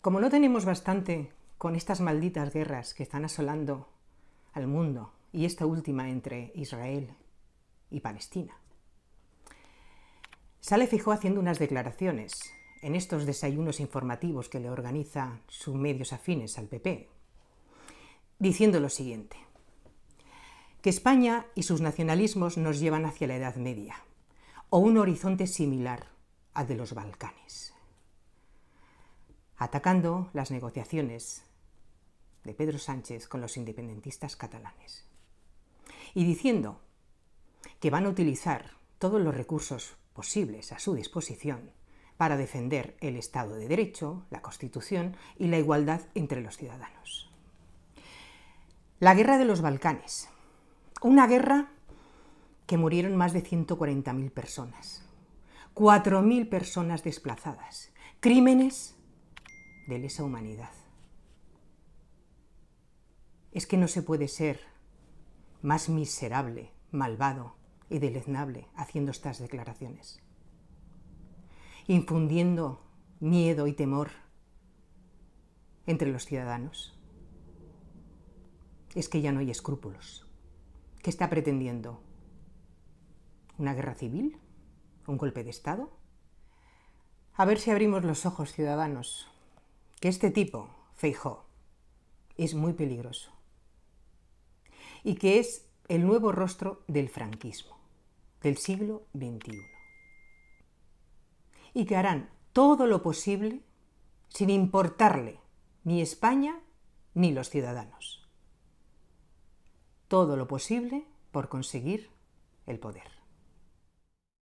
Como no tenemos bastante con estas malditas guerras que están asolando al mundo, y esta última entre Israel y Palestina. Sale Fijó haciendo unas declaraciones en estos desayunos informativos que le organiza sus medios afines al PP, diciendo lo siguiente, que España y sus nacionalismos nos llevan hacia la Edad Media, o un horizonte similar al de los Balcanes atacando las negociaciones de Pedro Sánchez con los independentistas catalanes y diciendo que van a utilizar todos los recursos posibles a su disposición para defender el Estado de Derecho, la Constitución y la igualdad entre los ciudadanos. La guerra de los Balcanes. Una guerra que murieron más de 140.000 personas, 4.000 personas desplazadas, crímenes de lesa humanidad. Es que no se puede ser más miserable, malvado y deleznable haciendo estas declaraciones, infundiendo miedo y temor entre los ciudadanos. Es que ya no hay escrúpulos. ¿Qué está pretendiendo? ¿Una guerra civil? ¿Un golpe de Estado? A ver si abrimos los ojos, ciudadanos que este tipo, Feijó, es muy peligroso y que es el nuevo rostro del franquismo del siglo XXI y que harán todo lo posible sin importarle ni España ni los ciudadanos. Todo lo posible por conseguir el poder.